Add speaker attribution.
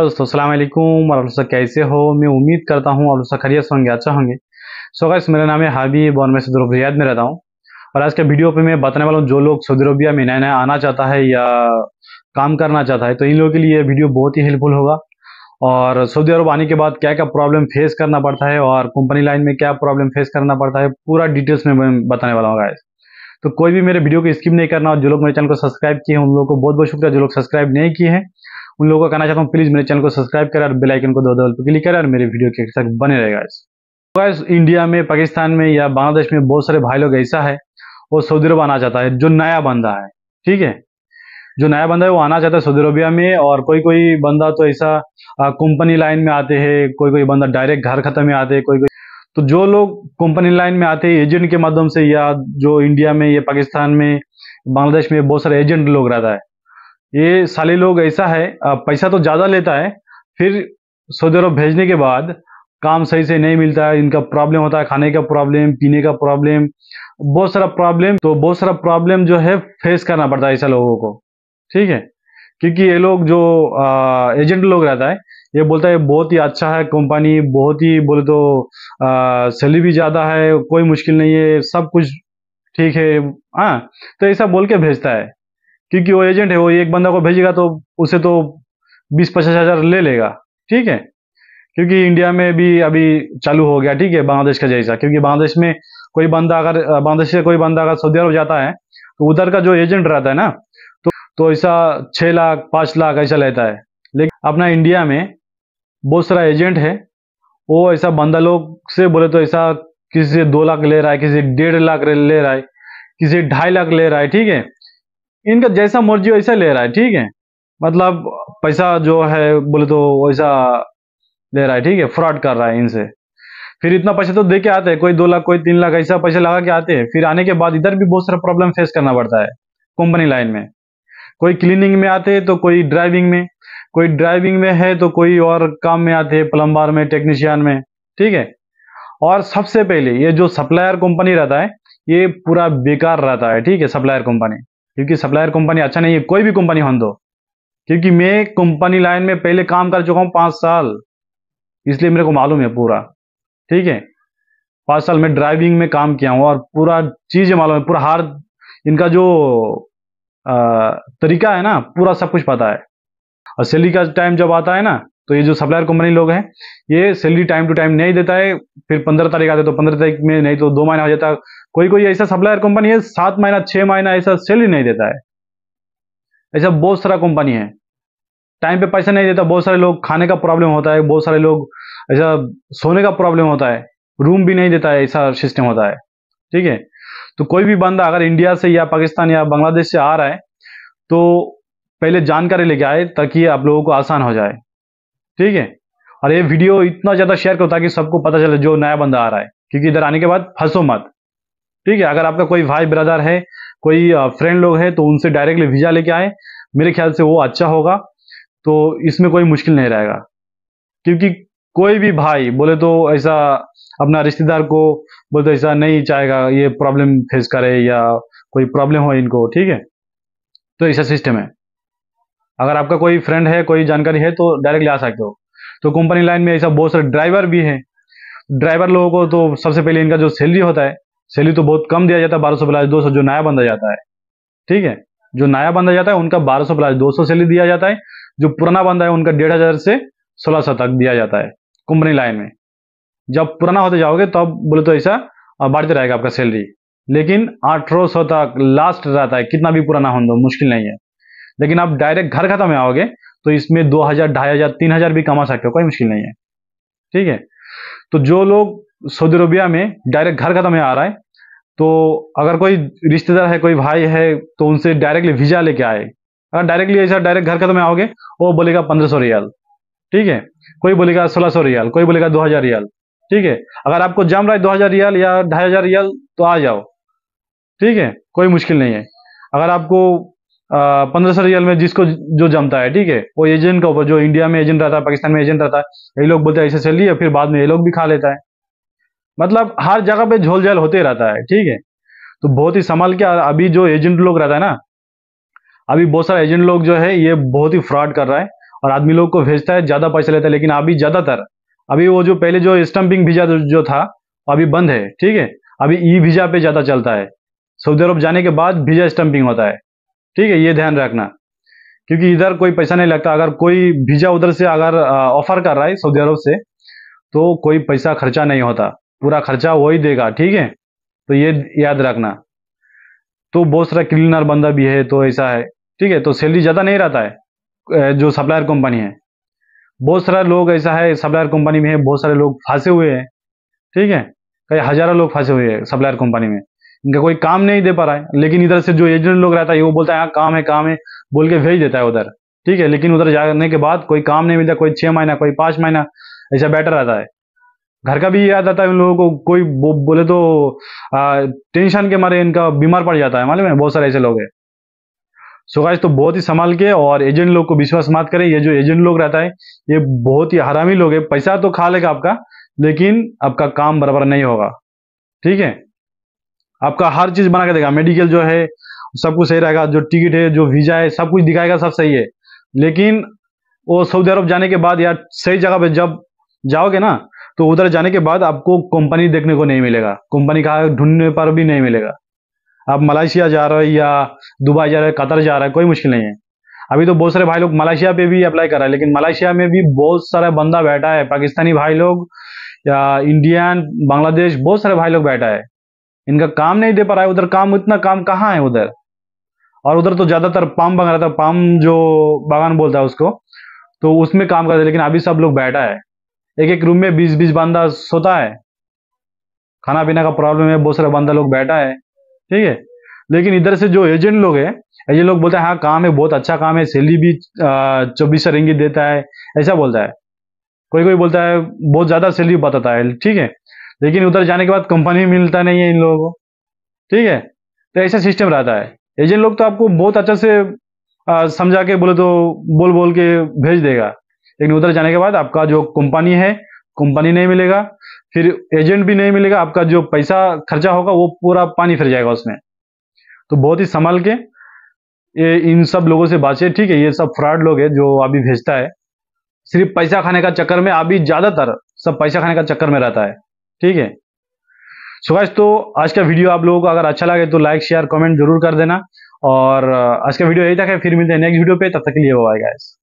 Speaker 1: दोस्तों अल्लाम और अलसा कैसे हो मैं उम्मीद करता हूँ अलसा खरीत होंगे अच्छा होंगे सो गैस मेरा नाम है हाबी और मैं सऊदी में रहता हूँ और आज के वीडियो पे मैं बताने वाला हूँ जो लोग सऊदी अरबिया में नया नया आना चाहता है या काम करना चाहता है तो इन लोगों के लिए वीडियो बहुत ही हेल्पफुल होगा और सऊदी अरब आने के बाद क्या क्या प्रॉब्लम फेस करना पड़ता है और कंपनी लाइन में क्या प्रॉब्लम फेस करना पड़ता है पूरा डिटेल्स में मैं बताने वाला हूँ तो कोई भी मेरे वीडियो को स्किप नहीं करना और जो लोग मेरे चैनल को सब्सक्राइब किए हैं उन लोगों को बहुत बहुत शुक्रिया जो लोग सब्सक्राइब नहीं किए हैं उन लोगों को कहना चाहता हूँ प्लीज मेरे चैनल को सब्सक्राइब करें और बेलाइकन को दो दल पर क्लिक करें और मेरे वीडियो के साथ बने रहेगा गाइस इंडिया में पाकिस्तान में या बांग्लादेश में बहुत सारे भाई लोग ऐसा है वो सऊदी अरब आना चाहता है जो नया बंदा है ठीक है जो नया बंदा है वो आना चाहता है सऊदी अरबिया में और कोई कोई बंदा तो ऐसा कंपनी लाइन में आते हैं कोई कोई बंदा डायरेक्ट घर खत्म में आते हैं कोई कोई तो जो लोग कंपनी लाइन में आते हैं एजेंट के माध्यम से या जो इंडिया में या पाकिस्तान में बांग्लादेश में बहुत सारे एजेंट लोग रहता है ये साले लोग ऐसा है पैसा तो ज़्यादा लेता है फिर सऊदी अरब भेजने के बाद काम सही से नहीं मिलता है इनका प्रॉब्लम होता है खाने का प्रॉब्लम पीने का प्रॉब्लम बहुत सारा प्रॉब्लम तो बहुत सारा प्रॉब्लम जो है फेस करना पड़ता है ऐसा लोगों को ठीक है क्योंकि ये लोग जो आ, एजेंट लोग रहता है ये बोलता है बहुत ही अच्छा है कंपनी बहुत ही बोले तो सैलरी भी ज़्यादा है कोई मुश्किल नहीं है सब कुछ ठीक है हाँ तो ऐसा बोल के भेजता है क्योंकि वो एजेंट है वो एक बंदा को भेजेगा तो उसे तो बीस पचास हजार ले लेगा ठीक है क्योंकि इंडिया में भी अभी चालू हो गया ठीक है बांग्लादेश का जैसा क्योंकि बांग्लादेश में कोई बंदा अगर बांग्लादेश से कोई बंदा अगर सऊदी अरब जाता है तो उधर का जो एजेंट रहता है ना तो तो ऐसा छः लाख पाँच लाख ऐसा लेता है लेकिन अपना इंडिया में बहुत सारा एजेंट है वो ऐसा बंदा लोग से बोले तो ऐसा किसी से दो लाख ले रहा है किसी डेढ़ लाख ले रहा है किसी ढाई लाख ले रहा है ठीक है इनका जैसा मर्जी वैसा ले रहा है ठीक है मतलब पैसा जो है बोले तो वैसा ले रहा है ठीक है फ्रॉड कर रहा है इनसे फिर इतना पैसा तो दे के आते हैं कोई दो लाख कोई तीन लाख ऐसा पैसा लगा के आते हैं फिर आने के बाद इधर भी बहुत सारा प्रॉब्लम फेस करना पड़ता है कंपनी लाइन में कोई क्लीनिंग में आते हैं तो कोई ड्राइविंग में कोई ड्राइविंग में है तो कोई और काम में आते हैं प्लम्बर में टेक्नीशियन में ठीक है और सबसे पहले ये जो सप्लायर कंपनी रहता है ये पूरा बेकार रहता है ठीक है सप्लायर कंपनी क्योंकि सप्लायर कंपनी अच्छा नहीं है कोई भी कंपनी होने दो क्योंकि मैं कंपनी लाइन में पहले काम कर चुका हूँ पाँच साल इसलिए मेरे को मालूम है पूरा ठीक है पाँच साल में ड्राइविंग में काम किया हूँ और पूरा चीज मालूम है पूरा हार इनका जो आ, तरीका है ना पूरा सब कुछ पता है और सैलरी का टाइम जब आता है ना तो ये जो सप्लायर कंपनी लोग हैं ये सैलरी टाइम टू टाइम नहीं देता है फिर पंद्रह तारीख आते तो पंद्रह तारीख में नहीं तो दो महीना हो जाता कोई कोई ऐसा सप्लायर कंपनी है सात महीना छह महीना ऐसा सेल ही नहीं देता है ऐसा बहुत सारा कंपनी है टाइम पे पैसा नहीं देता बहुत सारे लोग खाने का प्रॉब्लम होता है बहुत सारे लोग ऐसा सोने का प्रॉब्लम होता है रूम भी नहीं देता है ऐसा सिस्टम होता है ठीक है तो कोई भी बंदा अगर इंडिया से या पाकिस्तान या बांग्लादेश से आ रहा है तो पहले जानकारी लेके आए ताकि आप लोगों को आसान हो जाए ठीक है और ये वीडियो इतना ज़्यादा शेयर करो ताकि सबको पता चले जो नया बंदा आ रहा है क्योंकि इधर आने के बाद फंसो मत ठीक है अगर आपका कोई भाई ब्रदर है कोई फ्रेंड लोग है तो उनसे डायरेक्टली वीज़ा लेके आए मेरे ख्याल से वो अच्छा होगा तो इसमें कोई मुश्किल नहीं रहेगा क्योंकि कोई भी भाई बोले तो ऐसा अपना रिश्तेदार को बोले तो ऐसा नहीं चाहेगा ये प्रॉब्लम फेस करे या कोई प्रॉब्लम हो इनको ठीक है तो ऐसा सिस्टम है अगर आपका कोई फ्रेंड है कोई जानकारी है तो डायरेक्टली आ सकते हो तो कंपनी लाइन में ऐसा बहुत सारे ड्राइवर भी हैं ड्राइवर लोगों को तो सबसे पहले इनका जो सैलरी होता है सैलरी तो बहुत कम दिया जाता है बारह सौ प्लस दो सौ जो नया बंदा जाता है ठीक है जो नया बंदा जाता है उनका बारह सौ प्लस दो सौ सैलरी दिया जाता है जो पुराना बंदा है उनका डेढ़ हजार से सोलह सौ तक दिया जाता है कंपनी लाइन में जब पुराना होते जाओगे तब तो बोले तो ऐसा बढ़ते रहेगा आपका सैलरी लेकिन अठारह सौ तक लास्ट रहता है कितना भी पुराना हो दो मुश्किल नहीं है लेकिन आप डायरेक्ट घर खाता में आओगे तो इसमें दो हजार ढाई हजार तीन हजार भी कमा सकते हो कोई मुश्किल नहीं है ठीक है तो जो लोग सऊदी अरबिया में डायरेक्ट घर खत्म आ रहा है तो अगर कोई रिश्तेदार है कोई भाई है तो उनसे डायरेक्टली वीजा लेके आए अगर डायरेक्टली ऐसा डायरेक्ट घर खत्म आओगे वो बोलेगा पंद्रह सौ रियाल ठीक है कोई बोलेगा सोलह सौ रियाल कोई बोलेगा दो हजार रियाल ठीक है अगर आपको जम रहा है दो हजार रियाल या ढाई हजार रियाल तो आ जाओ ठीक है कोई मुश्किल नहीं है अगर आपको पंद्रह सौ रियल में जिसको जो जमता है ठीक है वो एजेंट का ऊपर जो इंडिया में एजेंट रहता है पाकिस्तान में एजेंट रहता है ये लोग बोलते हैं ऐसे चलिए फिर बाद में ये लोग भी खा लेता है मतलब हर जगह पे झोल झाल होते रहता है ठीक है तो बहुत ही संभाल के अभी जो एजेंट लोग रहता है ना अभी बहुत सारे एजेंट लोग जो है ये बहुत ही फ्रॉड कर रहा है और आदमी लोग को भेजता है ज़्यादा पैसा लेता है लेकिन अभी ज़्यादातर अभी वो जो पहले जो स्टम्पिंग वीज़ा जो था अभी बंद है ठीक है अभी ई वीज़ा पे ज़्यादा चलता है सऊदी अरब जाने के बाद वीज़ा स्टम्पिंग होता है ठीक है ये ध्यान रखना क्योंकि इधर कोई पैसा नहीं लगता अगर कोई वीज़ा उधर से अगर ऑफर कर रहा है सऊदी अरब से तो कोई पैसा खर्चा नहीं होता पूरा खर्चा वही देगा ठीक है तो ये याद रखना तो बहुत सारा क्लीनर बंदा भी है तो ऐसा है ठीक है तो सैलरी ज़्यादा नहीं रहता है जो सप्लायर कंपनी है बहुत सारा लोग ऐसा है सप्लायर कंपनी में है बहुत सारे लोग फंसे हुए हैं ठीक है कई हजारों लोग फंसे हुए हैं सप्लायर कंपनी में इनका कोई काम नहीं दे पा रहा है लेकिन इधर से जो एजेंट लोग रहता है वो बोलता है यहाँ काम है काम है बोल के भेज देता है उधर ठीक है लेकिन उधर जाने के बाद कोई काम नहीं मिलता कोई छह महीना कोई पांच महीना ऐसा बेटर रहता है घर का भी याद आता है उन लोगों को कोई बो, बोले तो आ, टेंशन के मारे इनका बीमार पड़ जाता है मालूम है बहुत सारे ऐसे लोग हैं सो गाइस तो बहुत ही संभाल के और एजेंट लोग को विश्वास मत करें ये जो एजेंट लोग रहता है ये बहुत ही हरामी लोग है पैसा तो खा लेगा आपका लेकिन आपका काम बराबर नहीं होगा ठीक है आपका हर चीज बना के देगा मेडिकल जो है सब कुछ सही रहेगा जो टिकट है जो वीजा है सब कुछ दिखाएगा सब सही है लेकिन वो सऊदी अरब जाने के बाद यार सही जगह पे जब जाओगे ना तो उधर जाने के बाद आपको कंपनी देखने को नहीं मिलेगा कंपनी कहा ढूंढने पर भी नहीं मिलेगा आप मलेशिया जा रहे हो या दुबई जा रहे हो कतर जा रहे हैं कोई मुश्किल नहीं है अभी तो बहुत सारे भाई लोग मलेशिया पे भी अप्लाई कर रहे हैं लेकिन मलेशिया में भी बहुत सारा बंदा बैठा है पाकिस्तानी भाई लोग या इंडियन बांग्लादेश बहुत सारे भाई लोग बैठा है इनका काम नहीं दे पा रहा है उधर काम इतना काम कहाँ है उधर और उधर तो ज़्यादातर पाम बगा रहा था पाम जो बागान बोलता है उसको तो उसमें काम करते लेकिन अभी सब लोग बैठा है एक एक रूम में बीस बीस बंदा सोता है खाना पीना का प्रॉब्लम है बहुत सारा बंदा लोग बैठा है ठीक है लेकिन इधर से जो एजेंट लोग है एजेंट लोग बोलते हैं हाँ काम है बहुत अच्छा काम है सैलरी भी चौबीस रेंगी देता है ऐसा बोलता है कोई कोई बोलता है बहुत ज़्यादा सैलरी बताता है ठीक है लेकिन उधर जाने के बाद कंपनी मिलता नहीं है इन लोगों को ठीक है तो ऐसा सिस्टम रहता है एजेंट लोग तो आपको बहुत अच्छा से समझा के बोले तो बोल बोल के भेज देगा लेकिन उधर जाने के बाद आपका जो कंपनी है कंपनी नहीं मिलेगा फिर एजेंट भी नहीं मिलेगा आपका जो पैसा खर्चा होगा वो पूरा पानी फिर जाएगा उसमें तो बहुत ही संभाल के ये इन सब लोगों से बातचीत ठीक है ये सब फ्रॉड लोग है जो अभी भेजता है सिर्फ पैसा खाने का चक्कर में अभी ज़्यादातर सब पैसा खाने का चक्कर में रहता है ठीक है सुभाष तो आज का वीडियो आप लोगों को अगर अच्छा लगे तो लाइक शेयर कमेंट जरूर कर देना और आज का वीडियो यही तक है फिर मिलते हैं नेक्स्ट वीडियो पे तब तक के लिए वो आएगा